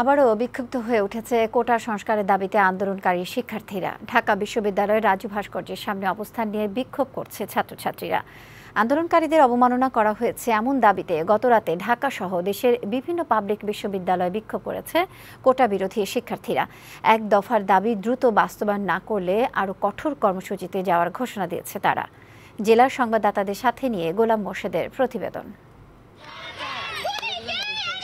আবারও বিক্ষুব্ধ হয়ে উঠেছে কোটা সংস্কারের দাবিতে আন্দোলনকারী শিক্ষার্থীরা ঢাকা বিশ্ববিদ্যালয়ের রাজু ভাস্কর্যের সামনে অবস্থান নিয়ে বিক্ষোভ করছে ছাত্রছাত্রীরা আন্দোলনকারীদের অবমাননা করা হয়েছে এমন দাবিতে গতরাতে ঢাকা সহ দেশের বিভিন্ন পাবলিক বিশ্ববিদ্যালয়ে বিক্ষোভ করেছে কোটা বিরোধী শিক্ষার্থীরা এক দফার দাবি দ্রুত বাস্তবায়ন না করলে আরও কঠোর কর্মসূচিতে যাওয়ার ঘোষণা দিয়েছে তারা জেলার সংবাদদাতাদের সাথে নিয়ে গোলাম মোর্শেদের প্রতিবেদন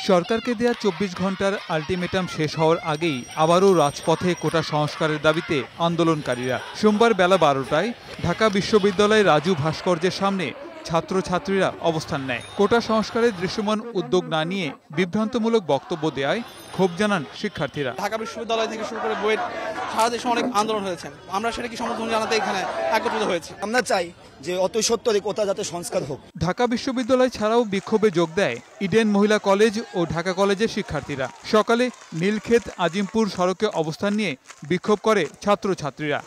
সরকারকে দেয়া চব্বিশ ঘন্টার আলটিমেটাম শেষ হওয়ার আগেই আবারও রাজপথে কোটা সংস্কারের দাবিতে আন্দোলনকারীরা সোমবার বেলা বারোটায় ঢাকা বিশ্ববিদ্যালয়ের রাজু ভাস্কর্যের সামনে ছাত্রছাত্রীরা অবস্থান নেয় কোটা সংস্কারে দৃশ্যমান উদ্যোগ না নিয়ে বিভ্রান্তমূলক বক্তব্য দেয় ক্ষোভ জানান শিক্ষার্থীরা ঢাকা বিশ্ববিদ্যালয় থেকে শুরু করে বইয়ের সারা দেশে অনেক আন্দোলন হয়েছে আমরা সেটা কি সমর্থন জানাতে এখানে একত্রিত হয়েছে আমরা চাই যে অত সত্তরে কোথা যাতে সংস্কার হোক ঢাকা বিশ্ববিদ্যালয় ছাড়াও বিক্ষোভে যোগ দেয় ইডেন মহিলা কলেজ ও ঢাকা কলেজের শিক্ষার্থীরা সকালে নীলক্ষেত আজিমপুর সড়কে অবস্থান নিয়ে বিক্ষোভ করে ছাত্রছাত্রীরা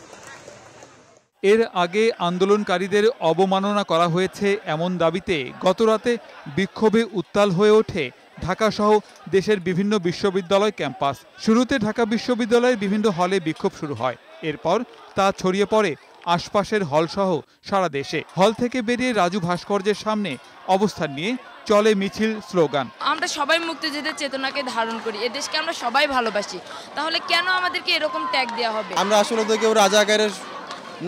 এর আগে আন্দোলনকারীদের অবমাননা করা হয়েছে এমন দাবিতে গতরাতে বিক্ষোভে উত্তাল হয়ে ওঠে ঢাকাসহ দেশের বিভিন্ন বিশ্ববিদ্যালয় ক্যাম্পাস শুরুতে ঢাকা বিশ্ববিদ্যালয়ের বিভিন্ন হলে বিক্ষোভ শুরু হয় এরপর তা ছড়িয়ে পড়ে আশপাশের হলসহ সারা দেশে হল থেকে বেরিয়ে রাজু ভাস্কর্যের সামনে অবস্থান নিয়ে চলে মিছিল স্লোগান আমরা সবাই মুক্তিযুদ্ধের চেতনাকে ধারণ করি এ দেশকে আমরা সবাই ভালোবাসি তাহলে কেন আমাদেরকে এরকম ট্যাগ দেওয়া হবে আমরা আসলে তো কেউ রাজাকারের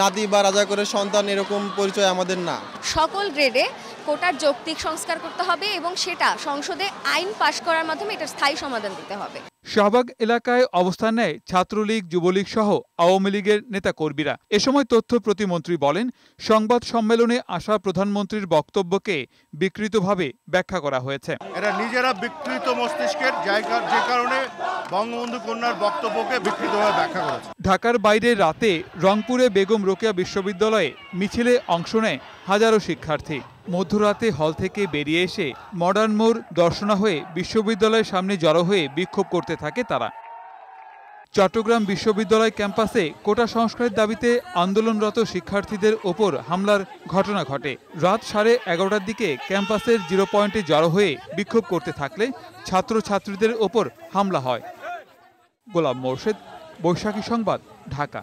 নাতি বা করে সন্তান এরকম পরিচয় আমাদের না সকল গ্রেডে কোটার যৌক্তিক সংস্কার করতে হবে এবং সেটা সংসদে আইন পাশ করার মাধ্যমে এটার স্থায়ী সমাধান দিতে হবে শাহবাগ এলাকায় অবস্থান নেয় ছাত্রলীগ যুবলীগ সহ আওয়ামী লীগের কর্মীরা এ সময় তথ্য প্রতিমন্ত্রী বলেন সংবাদ সম্মেলনে আসা প্রধানমন্ত্রীর বক্তব্যকে বিকৃতভাবে ব্যাখ্যা করা হয়েছে এরা নিজেরা বিকৃত মস্তিষ্কের জায়গা যে কারণে বঙ্গবন্ধু কন্যার বক্তব্যকে বিকৃতভাবে ব্যাখ্যা করেছে ঢাকার বাইরে রাতে রংপুরে বেগম রোকেয়া বিশ্ববিদ্যালয়ে মিছিলে অংশ নেয় হাজারো শিক্ষার্থী মধ্যরাতে হল থেকে বেরিয়ে এসে মডার্ন মোড় দর্শনা হয়ে বিশ্ববিদ্যালয়ের সামনে জড়ো হয়ে বিক্ষোভ করতে থাকে তারা চট্টগ্রাম বিশ্ববিদ্যালয় ক্যাম্পাসে কোটা সংস্কারের দাবিতে আন্দোলনরত শিক্ষার্থীদের ওপর হামলার ঘটনা ঘটে রাত সাড়ে এগারোটার দিকে ক্যাম্পাসের জিরো পয়েন্টে জড়ো হয়ে বিক্ষোভ করতে থাকলে ছাত্রছাত্রীদের ওপর হামলা হয় গোলাম মোর্শেদ বৈশাখী সংবাদ ঢাকা